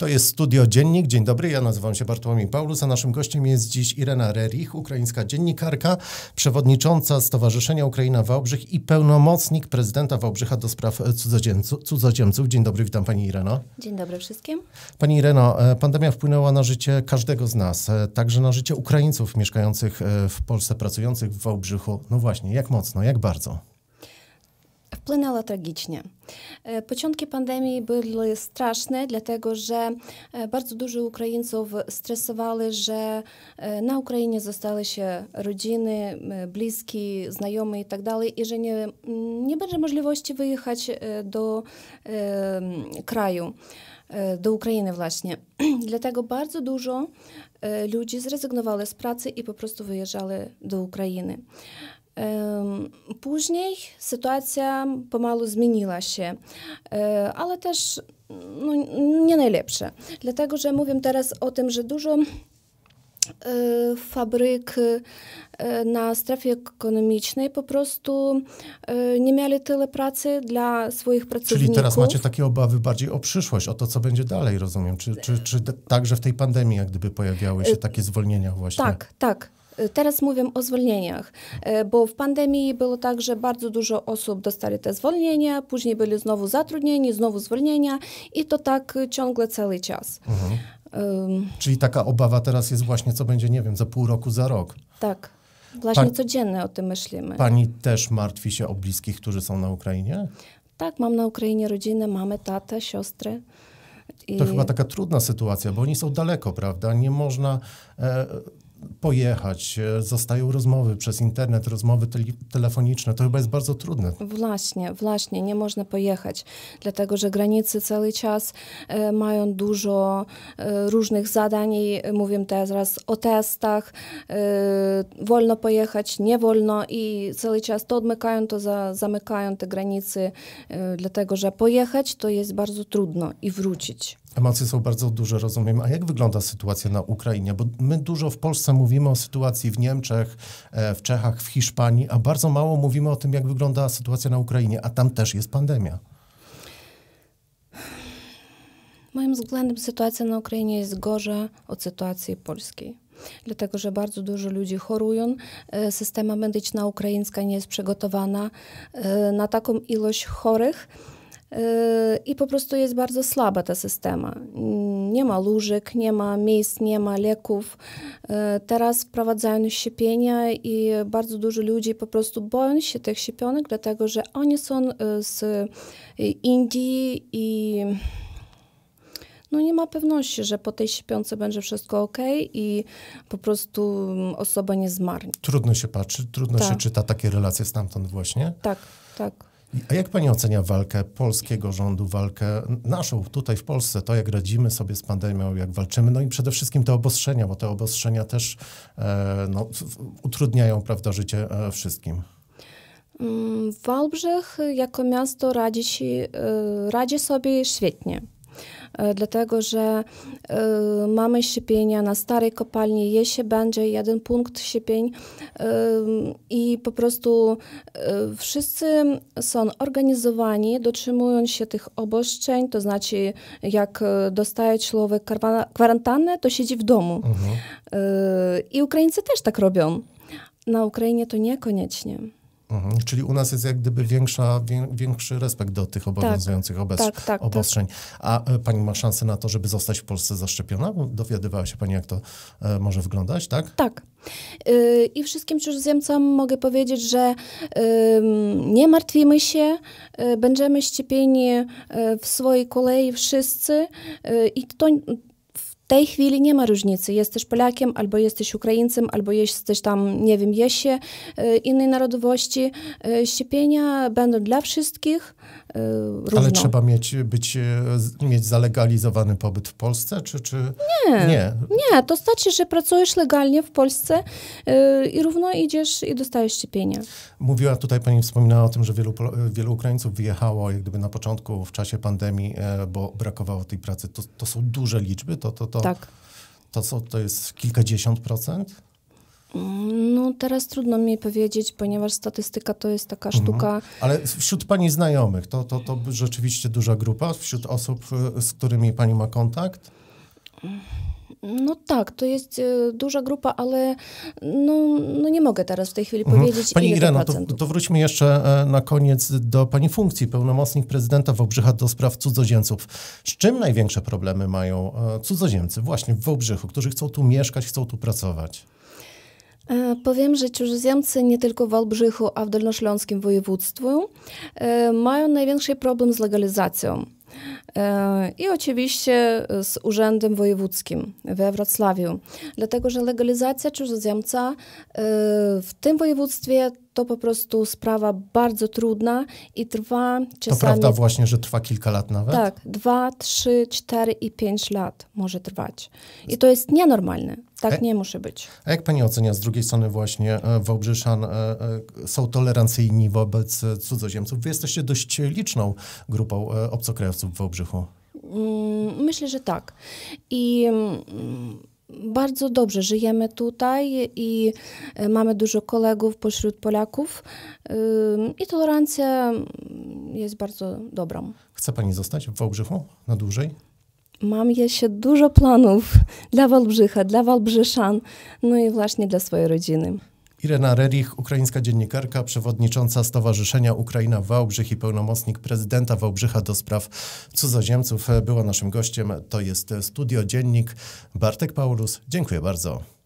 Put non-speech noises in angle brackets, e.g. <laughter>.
To jest Studio Dziennik. Dzień dobry, ja nazywam się Bartłomiej Paulus, a naszym gościem jest dziś Irena Rerich, ukraińska dziennikarka, przewodnicząca Stowarzyszenia Ukraina Wałbrzych i pełnomocnik prezydenta Wałbrzycha do spraw cudzoziemców. Dzień dobry, witam pani Ireno. Dzień dobry wszystkim. Pani Ireno, e, pandemia wpłynęła na życie każdego z nas, e, także na życie Ukraińców mieszkających e, w Polsce, pracujących w Wałbrzychu. No właśnie, jak mocno, jak bardzo? wpłynęła tragicznie. E, Początki pandemii były straszne, dlatego że e, bardzo dużo Ukraińców stresowali, że e, na Ukrainie zostały się rodziny, i tak dalej, i że nie, nie będzie możliwości wyjechać do kraju do Ukrainy właśnie. <clears throat> Dlatego bardzo dużo ludzi zrezygnowało z pracy i po prostu wyjeżdżali do Ukrainy. Później sytuacja pomału zmieniła się, ale też no, nie najlepsze. Dlatego, że mówię teraz o tym, że dużo fabryk na strefie ekonomicznej po prostu nie mieli tyle pracy dla swoich pracowników. Czyli teraz macie takie obawy bardziej o przyszłość, o to, co będzie dalej, rozumiem? Czy, czy, czy także w tej pandemii jak gdyby pojawiały się e, takie zwolnienia właśnie? Tak, tak. Y, teraz mówię o zwolnieniach, y, bo w pandemii było tak, że bardzo dużo osób dostali te zwolnienia, później byli znowu zatrudnieni, znowu zwolnienia i to tak ciągle cały czas. Mhm. Um, Czyli taka obawa teraz jest właśnie, co będzie, nie wiem, za pół roku, za rok. Tak. Właśnie codziennie o tym myślimy. Pani też martwi się o bliskich, którzy są na Ukrainie? Tak, mam na Ukrainie rodzinę, mamy, tatę, siostry. I... To chyba taka trudna sytuacja, bo oni są daleko, prawda? Nie można. E, pojechać, e, zostają rozmowy przez internet, rozmowy te telefoniczne. To chyba jest bardzo trudne. Właśnie, właśnie, nie można pojechać, dlatego że granicy cały czas e, mają dużo e, różnych zadań i mówię teraz o testach, e, wolno pojechać, nie wolno i cały czas to odmykają, to za, zamykają te granice, dlatego że pojechać to jest bardzo trudno i wrócić. Emocje są bardzo duże, rozumiem. A jak wygląda sytuacja na Ukrainie? Bo my dużo w Polsce mówimy o sytuacji w Niemczech, e, w Czechach, w Hiszpanii, a bardzo mało mówimy o tym, jak wygląda sytuacja na Ukrainie, a tam też jest pandemia. Moim względem sytuacja na Ukrainie jest gorsza od sytuacji polskiej. Dlatego, że bardzo dużo ludzi chorują. E, systema medyczna ukraińska nie jest przygotowana e, na taką ilość chorych. Yy, i po prostu jest bardzo słaba ta systema. Mm, nie ma łóżek, nie ma miejsc, nie ma leków. Yy, teraz wprowadzają szczepienia i bardzo dużo ludzi po prostu boją się tych szczepionek, dlatego że oni są yy, z Indii i no nie ma pewności, że po tej śpiące będzie wszystko ok i po prostu mm, osoba nie zmarnie. Trudno się patrzy, trudno tak. się czyta takie relacje stamtąd właśnie. Tak, tak. A jak pani ocenia walkę polskiego rządu, walkę naszą tutaj w Polsce, to jak radzimy sobie z pandemią, jak walczymy, no i przede wszystkim te obostrzenia, bo te obostrzenia też e, no, utrudniają prawda, życie e, wszystkim. Mm, Wałbrzych jako miasto radzi, się, e, radzi sobie świetnie. E, dlatego że e, mamy siepienia na starej kopalni, je się będzie jeden punkt siepień e, i po prostu wszyscy są organizowani, dotrzymując się tych oboszczeń, to znaczy jak dostaje człowiek kwarantannę, to siedzi w domu. Mhm. I Ukraińcy też tak robią. Na Ukrainie to niekoniecznie. Mhm. Czyli u nas jest jak gdyby większa, większy respekt do tych obowiązujących tak, obecr- tak, tak, tak, obostrzeń. A e, pani ma szansę na to, żeby zostać w Polsce zaszczepiona? Dowiadywała się pani, jak to e, może wyglądać, tak? Tak. Yy, I wszystkim cudzoziemcom mogę powiedzieć, że yy, nie martwimy się, yy, będziemy szczepieni y, w swojej kolei wszyscy y, i to tej chwili nie ma różnicy. Jesteś Polakiem, albo jesteś Ukraińcem, albo jesteś tam, nie wiem, jeszcze y, innej narodowości. Y, szczepienia będą dla wszystkich równo. Y, Ale trzeba mieć, być, mieć zalegalizowany pobyt w Polsce, czy... czy... Nie, nie, nie. To znaczy, że pracujesz legalnie w Polsce i równo idziesz i dostajesz szczepienia. Mówiła tutaj pani, wspominała o tym, że wielu, wielu Ukraińców wyjechało jak gdyby na początku, w czasie pandemii, e, bo brakowało tej pracy. To, to są duże liczby, to, to, to to, tak. to co to jest kilkadziesiąt procent? No teraz trudno mi powiedzieć, ponieważ statystyka to jest taka mhm. sztuka. Mhm. Ale wśród Pani znajomych to, to, to rzeczywiście duża grupa, wśród osób, y, z którymi Pani ma kontakt? No tak, to jest e, duża grupa, ale no, no nie mogę teraz w tej chwili mhm. powiedzieć. Pani ile Irena, to, to, wróćmy jeszcze e, na koniec do Pani funkcji pełnomocnik prezydenta Wałbrzycha do spraw cudzoziemców. Z czym największe problemy mają e, cudzoziemcy właśnie w Wałbrzychu, którzy chcą tu mieszkać, chcą tu pracować? Powiem, że cudzoziemcy nie tylko w Wałbrzychu, a w Dolnośląskim województwie mają największy problem z legalizacją. E, I oczywiście z Urzędem Wojewódzkim we Wrocławiu, dlatego że legalizacja cudzoziemca e, w tym województwie to po prostu sprawa bardzo trudna i trwa czasami... To prawda właśnie, że trwa kilka lat nawet? Tak, dwa, trzy, cztery i pięć lat może trwać. I to jest nienormalne. Tak e- nie musi być. A jak pani ocenia z drugiej strony właśnie e, Wałbrzyszan e, są tolerancyjni wobec cudzoziemców? Wy jesteście dość liczną grupą obcokrajowców w Wałbrzychu. Mm, myślę, że tak. I mm, bardzo dobrze żyjemy tutaj i e, mamy dużo kolegów pośród Polaków i tolerancja jest bardzo dobra. Chce Pani zostać w Wałbrzychu na dłużej? Mam jeszcze dużo planów <laughs> dla Wałbrzycha, dla Wałbrzyszan, no i właśnie dla swojej rodziny. Irena Rerich, ukraińska dziennikarka, przewodnicząca Stowarzyszenia Ukraina Wałbrzych i pełnomocnik prezydenta Wałbrzycha do spraw cudzoziemców e, była naszym gościem. To jest Studio Dziennik. Bartek Paulus, dziękuję bardzo.